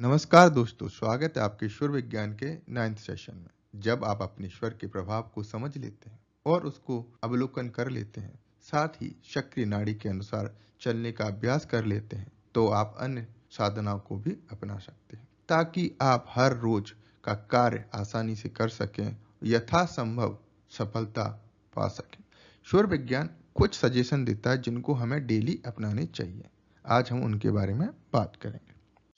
नमस्कार दोस्तों स्वागत है आपके ईश्वर विज्ञान के नाइन्थ सेशन में जब आप अपने ईश्वर के प्रभाव को समझ लेते हैं और उसको अवलोकन कर लेते हैं साथ ही शक्रिय नाड़ी के अनुसार चलने का अभ्यास कर लेते हैं तो आप अन्य साधनाओं को भी अपना सकते हैं ताकि आप हर रोज का कार्य आसानी से कर सकें यथासंभव सफलता पा सकें ईश्वर विज्ञान कुछ सजेशन देता है जिनको हमें डेली अपनाने चाहिए आज हम उनके बारे में बात करें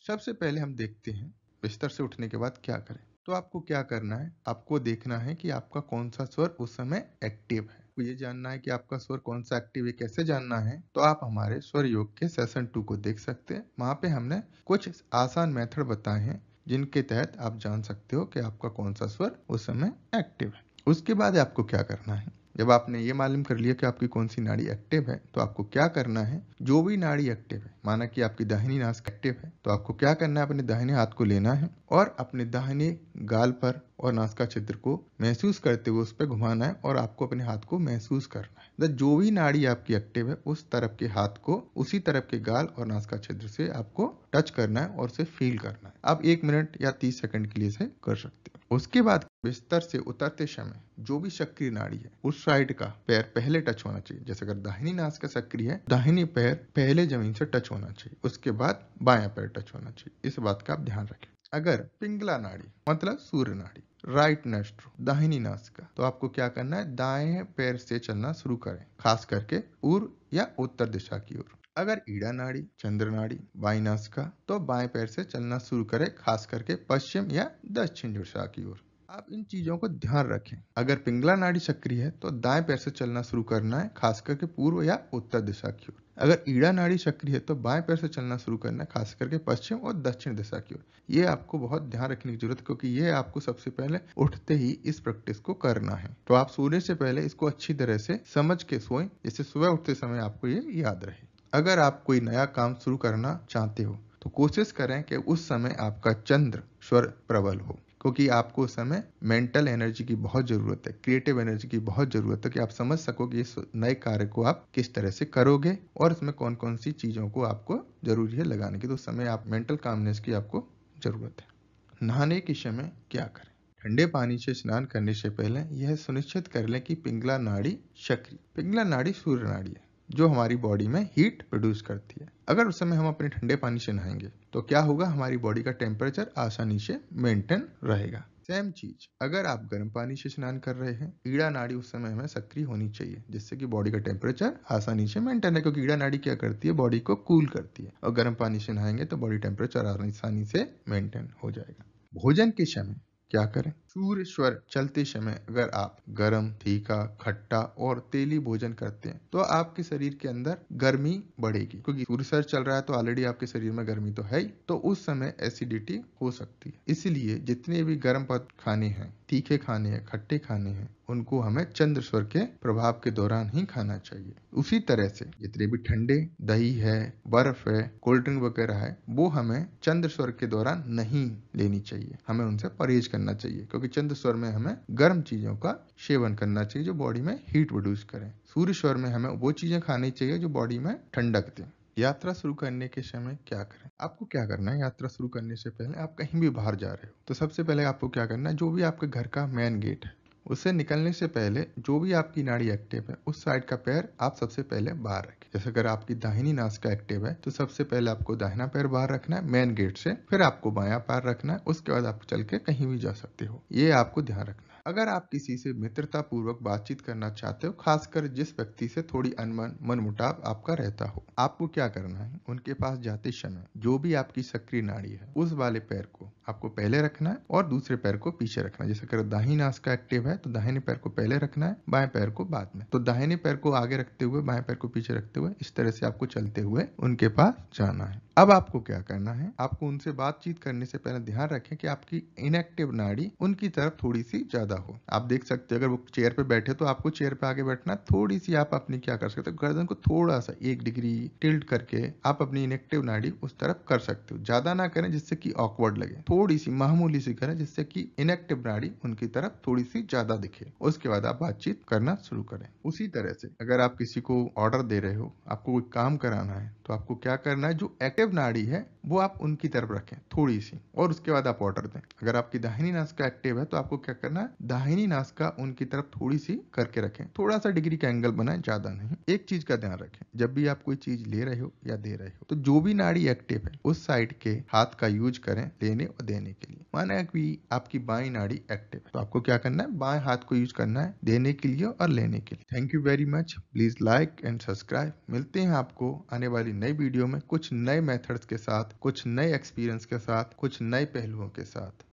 सबसे पहले हम देखते हैं बिस्तर से उठने के बाद क्या करें तो आपको क्या करना है आपको देखना है कि आपका कौन सा स्वर उस समय एक्टिव है तो ये जानना है कि आपका स्वर कौन सा एक्टिव है कैसे जानना है तो आप हमारे स्वर योग के सेशन टू को देख सकते हैं वहाँ पे हमने कुछ आसान मेथड बताए हैं जिनके तहत आप जान सकते हो कि आपका कौन सा स्वर उस समय एक्टिव है उसके बाद आपको क्या करना है जब आपने ये मालूम कर लिया कि आपकी कौन सी नाड़ी एक्टिव है तो आपको क्या करना है जो भी नाड़ी एक्टिव है माना कि आपकी दाहिनी नास एक्टिव है तो आपको क्या करना है अपने दाहिने हाथ को लेना है और अपने दाहिने गाल पर और नास का छिद्र को महसूस करते हुए उस पर घुमाना है और आपको अपने हाथ को महसूस करना है तो जो भी नाड़ी आपकी एक्टिव है उस तरफ के हाथ को उसी तरफ के गाल और नास का छिद्र से आपको टच करना है और उसे फील करना है आप एक मिनट या तीस सेकंड के लिए इसे कर सकते हैं उसके बाद बिस्तर से उतरते समय जो भी सक्रिय नाड़ी है उस साइड का पैर पहले टच होना चाहिए जैसे अगर दाहिनी नाश का सक्रिय है दाहिनी पैर पहले जमीन से टच होना चाहिए उसके बाद बायां पैर टच होना चाहिए इस बात का आप ध्यान रखें अगर पिंगला नाड़ी मतलब सूर्य नाड़ी राइट नेस्ट दाहिनी का तो आपको क्या करना है दाएं पैर से चलना शुरू करें खास करके उर या उत्तर दिशा की ओर अगर ईड़ा नाड़ी चंद्र नाड़ी बाई नस का तो बाएं पैर से चलना शुरू करें खास करके पश्चिम या दक्षिण जुड़शा की ओर आप इन चीजों को ध्यान रखें अगर पिंगला नाड़ी सक्रिय है तो दाएं पैर से चलना शुरू करना है खास करके पूर्व या उत्तर दिशा की ओर अगर ईड़ा नाड़ी सक्रिय है तो बाएं पैर से चलना शुरू करना है खास करके पश्चिम और दक्षिण दिशा की ओर ये आपको बहुत ध्यान रखने की जरूरत क्योंकि ये आपको सबसे पहले उठते ही इस प्रैक्टिस को करना है तो आप सोने से पहले इसको अच्छी तरह से समझ के सोए जिससे सुबह उठते समय आपको ये याद रहे अगर आप कोई नया काम शुरू करना चाहते हो तो कोशिश करें कि उस समय आपका चंद्र स्वर प्रबल हो क्योंकि आपको उस समय मेंटल एनर्जी की बहुत ज़रूरत है क्रिएटिव एनर्जी की बहुत ज़रूरत है कि आप समझ सको कि इस नए कार्य को आप किस तरह से करोगे और इसमें कौन कौन सी चीज़ों को आपको जरूरी है लगाने की तो उस समय आप मेंटल कामनेस की आपको ज़रूरत है नहाने के समय क्या करें ठंडे पानी से स्नान करने से पहले यह सुनिश्चित कर लें कि पिंगला नाड़ी सक्रिय पिंगला नाड़ी सूर्य नाड़ी है जो हमारी बॉडी में हीट प्रोड्यूस करती है अगर उस समय हम अपने ठंडे पानी से नहाएंगे तो क्या होगा हमारी बॉडी का टेम्परेचर आसानी से मेंटेन रहेगा सेम चीज अगर आप गर्म पानी से स्नान कर रहे हैं कीड़ा नाड़ी उस समय हमें सक्रिय होनी चाहिए जिससे कि बॉडी का टेम्परेचर आसानी से मेंटेन है क्योंकि कीड़ा नाड़ी क्या करती है बॉडी को कूल करती है और गर्म पानी से नहाएंगे तो बॉडी टेम्परेचर आसानी से मेंटेन हो जाएगा भोजन के समय क्या करें सूर्य स्वर चलते समय अगर आप गर्म तीखा खट्टा और तेली भोजन करते हैं तो आपके शरीर के अंदर गर्मी बढ़ेगी क्योंकि सूर्य स्वर चल रहा है तो ऑलरेडी आपके शरीर में गर्मी तो है ही तो उस समय एसिडिटी हो सकती है इसलिए जितने भी गर्म पद खाने हैं तीखे खाने हैं खट्टे खाने हैं उनको हमें चंद्र स्वर के प्रभाव के दौरान ही खाना चाहिए उसी तरह से जितने भी ठंडे दही है बर्फ है कोल्ड ड्रिंक वगैरह है वो हमें चंद्र स्वर के दौरान नहीं लेनी चाहिए हमें उनसे परहेज करना चाहिए क्योंकि विचंद स्वर में हमें गर्म चीजों का सेवन करना चाहिए जो बॉडी में हीट प्रोड्यूस करें सूर्य स्वर में हमें वो चीजें खानी चाहिए जो बॉडी में ठंडक दें यात्रा शुरू करने के समय क्या करें आपको क्या करना है यात्रा शुरू करने से पहले आप कहीं भी बाहर जा रहे हो तो सबसे पहले आपको क्या करना है जो भी आपके घर का मेन गेट है उससे निकलने से पहले जो भी आपकी नाड़ी एक्टिव है उस साइड का पैर आप सबसे पहले बाहर रखें जैसे अगर आपकी दाहिनी का एक्टिव है तो सबसे पहले आपको दाहिना पैर बाहर रखना है मेन गेट से फिर आपको बाया पैर रखना है उसके बाद आप चल के कहीं भी जा सकते हो ये आपको ध्यान रखना है अगर आप किसी से मित्रता पूर्वक बातचीत करना चाहते हो खासकर जिस व्यक्ति से थोड़ी अनमन मनमुटाव आपका रहता हो आपको क्या करना है उनके पास जाते समय जो भी आपकी सक्रिय नाड़ी है उस वाले पैर को आपको पहले रखना है और दूसरे पैर को पीछे रखना है जैसे अगर दाहिनी नाश का एक्टिव है तो दाहिने पैर को पहले रखना है बाएं पैर को बाद में तो दाहिने पैर को आगे रखते हुए बाएं पैर को पीछे रखते हुए इस तरह से आपको चलते हुए उनके पास जाना है अब आपको क्या करना है आपको उनसे बातचीत करने से पहले ध्यान रखें कि आपकी इनएक्टिव नाड़ी उनकी तरफ थोड़ी सी ज्यादा ज़्यादा हो आप देख सकते हो अगर वो चेयर पे बैठे तो आपको चेयर पे आगे बैठना थोड़ी सी आप अपनी क्या कर सकते हो गर्दन को थोड़ा सा एक डिग्री टिल्ट करके आप अपनी इनेक्टिव नाड़ी उस तरफ कर सकते हो ज्यादा ना करें जिससे कि ऑकवर्ड लगे थोड़ी सी मामूली सी करें जिससे कि इनेक्टिव नाड़ी उनकी तरफ थोड़ी सी ज्यादा दिखे उसके बाद आप बातचीत करना शुरू करें उसी तरह से अगर आप किसी को ऑर्डर दे रहे हो आपको कोई काम कराना है तो आपको क्या करना है जो एक्टिव नाड़ी है वो आप उनकी तरफ रखें थोड़ी सी और उसके बाद आप ऑर्डर दें अगर आपकी दाहिनी नाश्का एक्टिव है तो आपको क्या करना है दाहिनी नाश्का उनकी तरफ थोड़ी सी करके रखें थोड़ा सा डिग्री का एंगल बनाए ज्यादा नहीं एक चीज का ध्यान रखें जब भी आप कोई चीज ले रहे हो या दे रहे हो तो जो भी नाड़ी एक्टिव है उस साइड के हाथ का यूज करें लेने और देने के लिए माना कि आपकी बाई नाड़ी एक्टिव है तो आपको क्या करना है बाएं हाथ को यूज करना है देने के लिए और लेने के लिए thank you very much please like and subscribe मिलते हैं आपको आने वाली नई वीडियो में कुछ नए मेथड्स के साथ कुछ नए एक्सपीरियंस के साथ कुछ नए पहलुओं के साथ